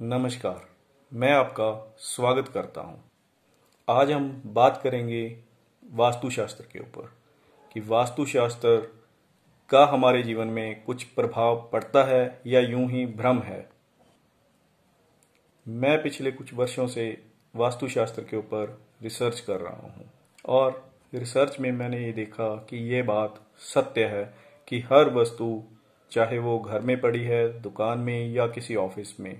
नमस्कार मैं आपका स्वागत करता हूं आज हम बात करेंगे वास्तुशास्त्र के ऊपर कि वास्तुशास्त्र का हमारे जीवन में कुछ प्रभाव पड़ता है या यूं ही भ्रम है मैं पिछले कुछ वर्षों से वास्तुशास्त्र के ऊपर रिसर्च कर रहा हूं और रिसर्च में मैंने ये देखा कि ये बात सत्य है कि हर वस्तु चाहे वो घर में पड़ी है दुकान में या किसी ऑफिस में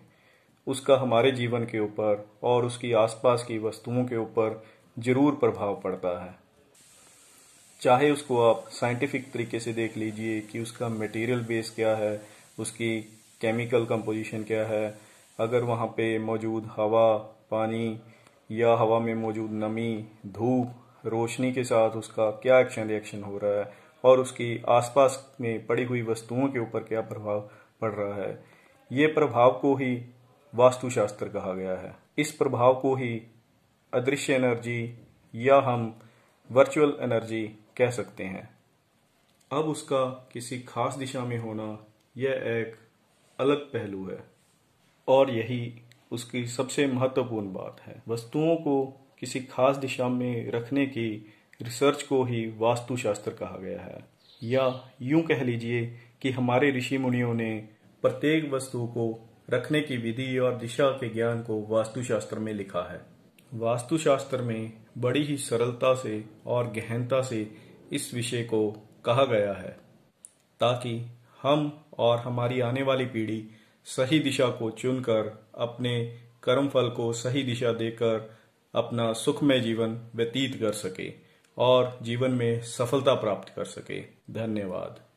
उसका हमारे जीवन के ऊपर और उसकी आसपास की वस्तुओं के ऊपर जरूर प्रभाव पड़ता है चाहे उसको आप साइंटिफिक तरीके से देख लीजिए कि उसका मटेरियल बेस क्या है उसकी केमिकल कंपोजिशन क्या है अगर वहाँ पे मौजूद हवा पानी या हवा में मौजूद नमी धूप रोशनी के साथ उसका क्या एक्शन रिएक्शन हो रहा है और उसकी आसपास में पड़ी हुई वस्तुओं के ऊपर क्या प्रभाव पड़ रहा है ये प्रभाव को ही वास्तुशास्त्र कहा गया है इस प्रभाव को ही अदृश्य एनर्जी या हम वर्चुअल एनर्जी कह सकते हैं अब उसका किसी खास दिशा में होना यह एक अलग पहलू है और यही उसकी सबसे महत्वपूर्ण बात है वस्तुओं को किसी खास दिशा में रखने की रिसर्च को ही वास्तुशास्त्र कहा गया है या यूं कह लीजिए कि हमारे ऋषि मुनियों ने प्रत्येक वस्तु को रखने की विधि और दिशा के ज्ञान को वास्तुशास्त्र में लिखा है वास्तुशास्त्र में बड़ी ही सरलता से और गहनता से इस विषय को कहा गया है ताकि हम और हमारी आने वाली पीढ़ी सही दिशा को चुनकर अपने कर्मफल को सही दिशा देकर अपना सुखमय जीवन व्यतीत कर सके और जीवन में सफलता प्राप्त कर सके धन्यवाद